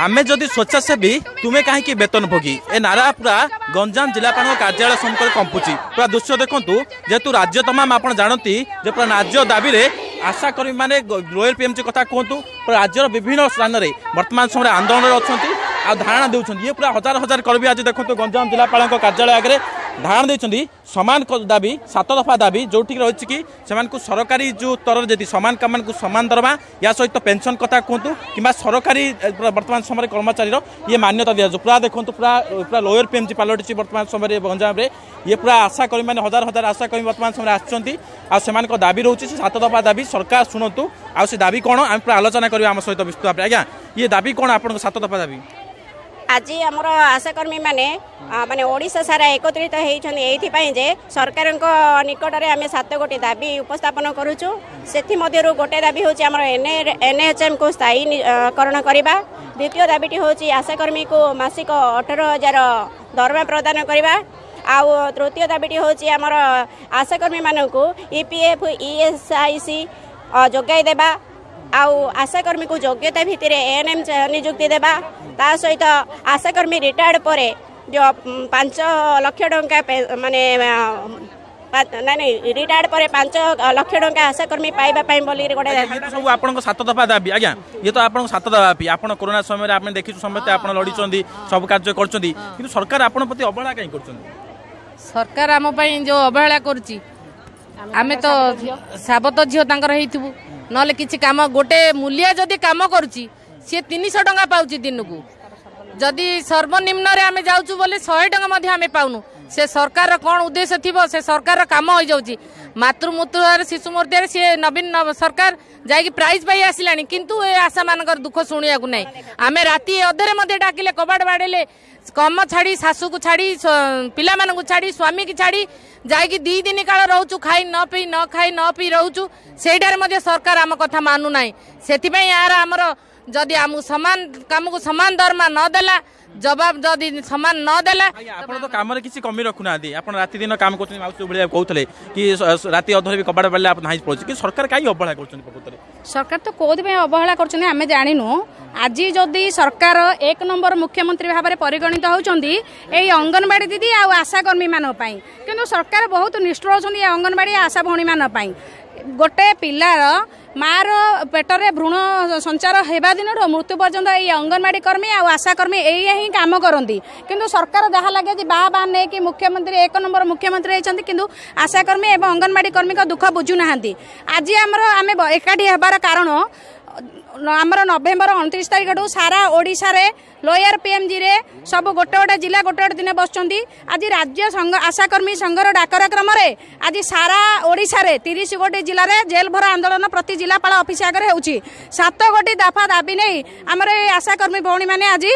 ଆମେ ଯଦି ସ୍ୱେଚ୍ଛାସେବୀ ତୁମେ କାହିଁକି ବେତନ ଭୋଗୀ ଏ ନାରା ପୁରା ଗଞ୍ଜାମ ଜିଲ୍ଲାପାଳଙ୍କ କାର୍ଯ୍ୟାଳୟ ସମ୍ମୁଖରେ କମ୍ପୁଛି ପୁରା ଦୃଶ୍ୟ ଦେଖନ୍ତୁ ଯେହେତୁ ରାଜ୍ୟ ତମାମ ଆପଣ ଜାଣନ୍ତି ଯେ ପୁରା ରାଜ୍ୟ ଦାବିରେ ଆଶାକର୍ମୀମାନେ ରୋୟାଲ ପିଏମ୍ସି କଥା କୁହନ୍ତୁ ପୁରା ରାଜ୍ୟର ବିଭିନ୍ନ ସ୍ଥାନରେ ବର୍ତ୍ତମାନ ସମୟରେ ଆନ୍ଦୋଳନରେ ଅଛନ୍ତି ଆଉ ଧାରଣା ଦେଉଛନ୍ତି ଇଏ ପୁରା ହଜାର ହଜାର କର୍ମୀ ଆଜି ଦେଖନ୍ତୁ ଗଞ୍ଜାମ ଜିଲ୍ଲାପାଳଙ୍କ କାର୍ଯ୍ୟାଳୟ ଆଗରେ ধারণা দিয়েছেন সমান দাবি সাত দফা দাবি যেটি রয়েছে কি সে সরকারি যে স্তরের যদি সমান কামকে সমান দরমা ইয়া সহ পেনশন কথা কুহতু কিংবা সরকারি বর্তমান সময় কর্মচারীর ইয়ে মান্যতা দিয়া পুরা দেখুন পুরা পুরা লোয়র পিএমজি পালটিছে বর্তমান সময় গঞ্জামে ইয়ে পুরা আশাকর্মী মানে হাজার হাজার আশাকর্মী বর্তমান সময় আসছেন আপনার দাবি রয়েছে সে সাত দফা দাবি সরকার শুণতু আউ সে দাবি কোণ আমি পুরা আলোচনা করবে আমার সহ বিস্তু ভাবে আজ্ঞা ইয়ে দাবি কোণ আপনার সাত দফা দাবি ଆଜି ଆମର ଆଶାକର୍ମୀମାନେ ମାନେ ଓଡ଼ିଶା ସାରା ଏକତ୍ରିତ ହେଇଛନ୍ତି ଏଇଥିପାଇଁ ଯେ ସରକାରଙ୍କ ନିକଟରେ ଆମେ ସାତ ଗୋଟି ଦାବି ଉପସ୍ଥାପନ କରୁଛୁ ସେଥିମଧ୍ୟରୁ ଗୋଟେ ଦାବି ହେଉଛି ଆମର ଏନ୍ଏଚ୍ଏମ୍କୁ ସ୍ଥାୟୀକରଣ କରିବା ଦ୍ୱିତୀୟ ଦାବିଟି ହେଉଛି ଆଶାକର୍ମୀକୁ ମାସିକ ଅଠର ହଜାର ଦରମା ପ୍ରଦାନ କରିବା ଆଉ ତୃତୀୟ ଦାବିଟି ହେଉଛି ଆମର ଆଶାକର୍ମୀମାନଙ୍କୁ E P F E S I C ଯୋଗାଇ ଦେବା ଆଉ ଆଶାକର୍ମୀକୁ ଯୋଗ୍ୟତା ଭିତ୍ତିରେ ଏଏନ୍ଏମ୍ ନିଯୁକ୍ତି ଦେବା ତା ସହିତ ଆଶାକର୍ମୀ ରିଟାୟାର୍ଡ଼ ପରେ ଯେଉଁ ପାଞ୍ଚ ଲକ୍ଷ ଟଙ୍କା ମାନେ ନାଇଁ ନାଇଁ ରିଟାୟାର୍ଡ ପରେ ପାଞ୍ଚ ଲକ୍ଷ ଟଙ୍କା ଆଶାକର୍ମୀ ପାଇବା ପାଇଁ ବୋଲି ଗୋଟେ ସବୁ ଆପଣଙ୍କ ସାତ ଦଫା ଦାବି ଆଜ୍ଞା ଇଏ ତ ଆପଣଙ୍କ ସାତ ଦାବି ଆପଣ କରୋନା ସମୟରେ ଆମେ ଦେଖିଛୁ ସମସ୍ତେ ଆପଣ ଲଢ଼ିଛନ୍ତି ସବୁ କାର୍ଯ୍ୟ କରୁଛନ୍ତି କିନ୍ତୁ ସରକାର ଆପଣ ପ୍ରତି ଅବହେଳା କାହିଁ କରୁଛନ୍ତି ସରକାର ଆମ ପାଇଁ ଯେଉଁ ଅବହେଳା କରୁଛି ଆମେ ତ ସାବତ ଝିଅ ତାଙ୍କର ହେଇଥିବୁ ନହେଲେ କିଛି କାମ ଗୋଟେ ମୂଲିଆ ଯଦି କାମ କରୁଛି ସିଏ ତିନିଶହ ଟଙ୍କା ପାଉଛି ଦିନକୁ ଯଦି ସର୍ବନିମ୍ନରେ ଆମେ ଯାଉଛୁ ବୋଲି ଶହେ ଟଙ୍କା ମଧ୍ୟ ଆମେ ପାଉନୁ ସେ ସରକାରର କ'ଣ ଉଦ୍ଦେଶ୍ୟ ଥିବ ସେ ସରକାରର କାମ ହୋଇଯାଉଛି ମାତୃମୃତ୍ୟୁ ଶିଶୁ ମୃତ୍ୟୁରେ ସିଏ ନବୀନ ସରକାର ଯାଇକି ପ୍ରାଇଜ୍ ପାଇ ଆସିଲାଣି କିନ୍ତୁ ଏ ଆଶାମାନଙ୍କର ଦୁଃଖ ଶୁଣିବାକୁ ନାହିଁ ଆମେ ରାତି ଅଧରେ ମଧ୍ୟ ଡାକିଲେ କବାଟ ବାଡ଼େଇଲେ କର୍ମ ଛାଡ଼ି ଶାଶୁକୁ ଛାଡ଼ି ପିଲାମାନଙ୍କୁ ଛାଡ଼ି ସ୍ୱାମୀକୁ ଛାଡ଼ି ଯାଇକି ଦୁଇ ଦିନ କାଳ ରହୁଛୁ ଖାଇ ନ ପିଇ ନ ଖାଇ ନ ପିଇ ରହୁଛୁ ସେଇଠାରେ ମଧ୍ୟ ସରକାର ଆମ କଥା ମାନୁନାହିଁ ସେଥିପାଇଁ ଏହାର ଆମର ଯଦି ଆମକୁ ସମାନ କାମକୁ ସମାନ ଦରମା ନଦେଲା ଜବାବ ଯଦି ସମାନ ନଦେଲା ଆପଣ ତ କାମରେ କିଛି କମି ରଖୁନାହାନ୍ତି ଆପଣ ରାତି ଦିନ କାମ କରୁଛନ୍ତି ମାଉସୀ ଭଳିଆ କହୁଥିଲେ କି ରାତି ଅଧରେ ବି କବାଟ ପାରିଲେ ଆପଣ ଧାଇଁ ପଡ଼ୁଛି କି ସରକାର କାହିଁ ଅବହେଳା କରୁଛନ୍ତି ପ୍ରକୃତରେ ସରକାର ତ କେଉଁଥିପାଇଁ ଅବହେଳା କରୁଛନ୍ତି ଆମେ ଜାଣିନୁ ଆଜି ଯଦି ସରକାର ଏକ ନମ୍ବର ମୁଖ୍ୟମନ୍ତ୍ରୀ ଭାବରେ ପରିଗଣିତ ହେଉଛନ୍ତି ଏଇ ଅଙ୍ଗନବାଡ଼ି ଦିଦି ଆଉ ଆଶାକର୍ମୀମାନଙ୍କ ପାଇଁ କିନ୍ତୁ ସରକାର ବହୁତ ନିଷ୍ଠୁର ହେଉଛନ୍ତି ଏ ଅଙ୍ଗନବାଡ଼ି ଆଶା ଭଉଣୀମାନଙ୍କ ପାଇଁ ଗୋଟେ ପିଲାର ମାଆର ପେଟରେ ଭ୍ରୂଣ ସଞ୍ଚାର ହେବା ଦିନରୁ ମୃତ୍ୟୁ ପର୍ଯ୍ୟନ୍ତ ଏଇ ଅଙ୍ଗନବାଡ଼ି କର୍ମୀ ଆଉ ଆଶାକର୍ମୀ ଏଇଆ ହିଁ କାମ କରନ୍ତି କିନ୍ତୁ ସରକାର ଯାହା ଲାଗେ ଯେ ବାହା ବାହା ନେଇକି ମୁଖ୍ୟମନ୍ତ୍ରୀ ଏକ ନମ୍ବର ମୁଖ୍ୟମନ୍ତ୍ରୀ ହେଇଛନ୍ତି କିନ୍ତୁ ଆଶାକର୍ମୀ ଏବଂ ଅଙ୍ଗନବାଡ଼ି କର୍ମୀଙ୍କ ଦୁଃଖ ବୁଝୁନାହାନ୍ତି ଆଜି ଆମର ଆମେ ଏକାଠି ହେବାର କାରଣ ଆମର ନଭେମ୍ବର ଅଣତିରିଶ ତାରିଖଠୁ ସାରା ଓଡ଼ିଶାରେ ଲୋୟର ପିଏମ୍ଜିରେ ସବୁ ଗୋଟେ ଗୋଟେ ଜିଲ୍ଲା ଗୋଟେ ଗୋଟେ ଦିନେ ବସୁଛନ୍ତି ଆଜି ରାଜ୍ୟ ସଂଘ ଆଶାକର୍ମୀ ସଂଘର ଡାକରାକ୍ରମରେ ଆଜି ସାରା ଓଡ଼ିଶାରେ ତିରିଶ ଗୋଟି ଜିଲ୍ଲାରେ ଜେଲ୍ ଭରା ଆନ୍ଦୋଳନ ପ୍ରତି ଜିଲ୍ଲାପାଳ ଅଫିସ ଆଗରେ ହେଉଛି ସାତ ଗୋଟି ଦଫା ଦାବି ନେଇ ଆମର ଏଇ ଆଶାକର୍ମୀ ଭଉଣୀମାନେ ଆଜି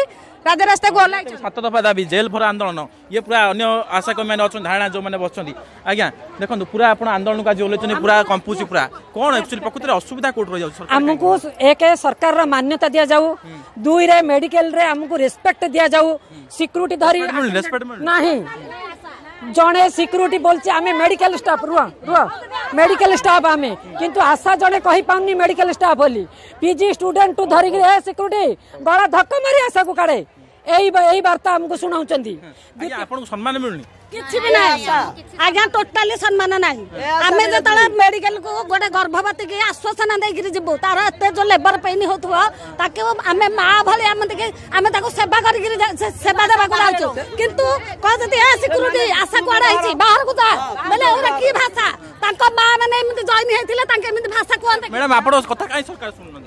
ରାଜା ରାସ୍ତାକୁ ଓହ୍ଲାଇଛନ୍ତି ସାତ ଦଫା ଦାବି ଜେଲ୍ ଫର ଆନ୍ଦୋଳନ ଇଏ ପୁରା ଅନ୍ୟ ଆଶାକର୍ମୀମାନେ ଅଛନ୍ତି ଧାରଣା ଯେଉଁମାନେ ବସିଛନ୍ତି ଆଜ୍ଞା ଦେଖନ୍ତୁ ପୁରା ଆପଣ ଆନ୍ଦୋଳନକୁ ଆଜି ଓହ୍ଲାଇଛନ୍ତି ପୁରା କମ୍ପୁଛି ପୁରା କ'ଣ ଆକ୍ଚୁଆଲି ପ୍ରକୃତରେ ଅସୁବିଧା କୋଉଠି ରହିଯାଉଛି ଆମକୁ ଏକ ସରକାରର ମାନ୍ୟତା ଦିଆଯାଉ ଦୁଇରେ ମେଡିକାଲରେ ଆମକୁ ରେସ୍ପେକ୍ଟ ଦିଆଯାଉ ସିକ୍ୟୁରିଟି ଧରି ନାହିଁ जड़े सिक्यूरीटी बोल आम मेडिकल स्टाफ रुह रुह मेडिकल स्टाफ आम कि आशा जड़े कही पाऊनि मेडिकल स्टाफ बोली पिजी स्टूडेन्ट टू धरिकी सिक्यूरीटी गला धक्क मारी आशा को काढ़े এই এই ବାର୍ତ୍ତା ଆମକୁ ଶୁଣାଉଛନ୍ତି ଆପଣଙ୍କୁ ସମ୍ମାନ ମିଳୁନି କିଛି ବି ନାହିଁ ଆଜ୍ଞା ଟୋଟାଲି ସମ୍ମାନ ନାହିଁ ଆମେ ଯେତେବେଳେ ମେଡିକାଲକୁ ଗୋଟେ ଗର୍ଭବତୀକି ଆଶ୍ୱାସନା ଦେଇକିରି ଯିବୁ ତାର ଏତେ ଯୋଉ ଲେବର ପେନ୍ ହଉଥିବ ତାକୁ ଆମେ ମା ଭଳି ଆମେ ଟିକେ ଆମେ ତାକୁ ସେବା କରିକିରି ସେବା ଦେବାକୁ ଯାଉଛୁ କିନ୍ତୁ କହୁଛନ୍ତି ଏ ସିକ୍ୟୁରିଟି ଆଶା କୁଆଡେ ହେଇଛି ବାହାରକୁ ଯା ବୋଲେ ଏଗୁରା କି ଭାଷା ତାଙ୍କ ମା ମାନେ ଏମିତି ଜଏନ୍ ହେଇଥିଲେ ତାଙ୍କ ଏମିତି ଭାଷା କୁହନ୍ତି ମ୍ୟାଡାମ ଆପଣଙ୍କ କଥା କାହିଁ ସରକାର ଶୁଣୁନାହାନ୍ତି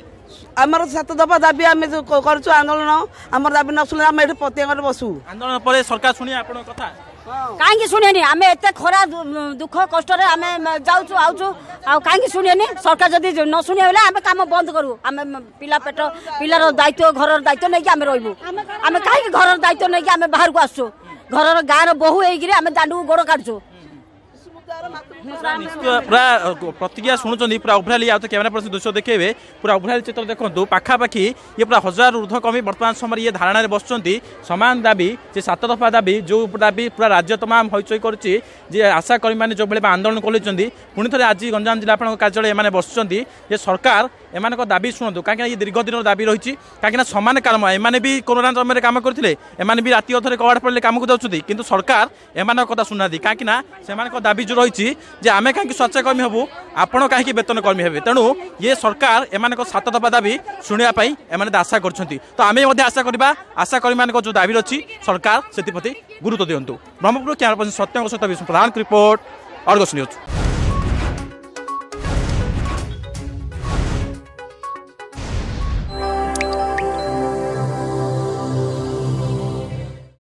ଆମର সাত দফা ଦାବି ଆମେ କରୁଛୁ ଆନ୍ଦୋଳନ ଆମର ଦାବି ନ ଶୁଣିଲେ ଆମେ ଏଠି ପ୍ରତ୍ୟେକରେ ବସୁ ଆନ୍ଦୋଳନ ପରେ ସରକାର ଶୁଣିବେ ଆପଣଙ୍କ କଥା କାହିଁକି ଶୁଣିନି ଆମେ ଏତେ ଖରା ଦୁଃଖ କଷ୍ଟରେ ଆମେ ଯାଉଛୁ ଆଉଛୁ ଆଉ କାହିଁକି ଶୁଣିନି ସରକାର ଯଦି ନ ଶୁଣିବେ ବୋଲେ ଆମେ କାମ ବନ୍ଦ କରୁ ଆମେ ପିଲା ପେଟ ପିଲାର ଦାୟିତ୍ୱ ଘରର ଦାୟିତ୍ୱ ନେଇକି ଆମେ ରହିବୁ ଆମେ କାହିଁକି ଘରର ଦାୟିତ୍ୱ ନେଇକି ଆମେ ବାହାରକୁ ଆସୁଛୁ ଘରର ଗାଁର ବୋହୁ ହେଇକିରି ଆମେ ଦାଣ୍ଡକୁ ଗୋଡ଼ କାଟୁଛୁ ପୁରା ପ୍ରତିକ୍ରିୟା ଶୁଣୁଛନ୍ତି ପୁରା ଉଭ୍ରାଲି ଆଉ ତ କ୍ୟାମେରା ପର୍ସନ ଦୃଶ୍ୟ ଦେଖେଇବେ ପୁରା ଉଭ୍ରାଲି ଚିତ୍ର ଦେଖନ୍ତୁ ପାଖାପାଖି ଇଏ ପୁରା ହଜାର ଉର୍ଦ୍ଧ୍ୱ କମି ବର୍ତ୍ତମାନ ସମୟରେ ଇଏ ଧାରଣାରେ ବସୁଛନ୍ତି ସମାନ ଦାବି ଯେ ସାତ ଦଫା ଦାବି ଯେଉଁ ଦାବି ପୁରା ରାଜ୍ୟ ତମାମ ହଇଚଇ କରୁଛି ଯେ ଆଶାକର୍ମୀମାନେ ଯେଉଁଭଳି ଆନ୍ଦୋଳନ କଲେଇଛନ୍ତି ପୁଣି ଥରେ ଆଜି ଗଞ୍ଜାମ ଜିଲ୍ଲାପାଳଙ୍କ କାର୍ଯ୍ୟାଳୟ ଏମାନେ ବସୁଛନ୍ତି ଯେ ସରକାର এমানক দাবি শুণতু কাহিঁকি ইয়ে দীর্ঘদিনর দাবি রয়েছে কাহিঁকি সমান কাম এমানে বি করোনা সময়ের কাম করলে এমানে বি রাতে অথরে কবাট পড়লে কামক যাচ্ছেন কিন্তু সরকার এমানক কথা শুনা কাহিঁকি না সে দাবি যে রয়েছে যে আমি কিন্তু স্বচ্ছাকর্মী হবু আপনার বেতন কর্মী হবে তেমন ইয়ে সরকার এমানক সাত দফা দাবি শুণবা এমানে আশা করছেন তো আমি আশা করা আশা কর্মী মানুষ যে দাবি রয়েছে সরকার সেপ্রতি গুরুত্ব দিও ব্রহ্মপুর ক্যামেরা পর্যন্ত সত্যঙ্ক সহ বিষ্ণু প্রধান রিপোর্ট অর্গস নিউজ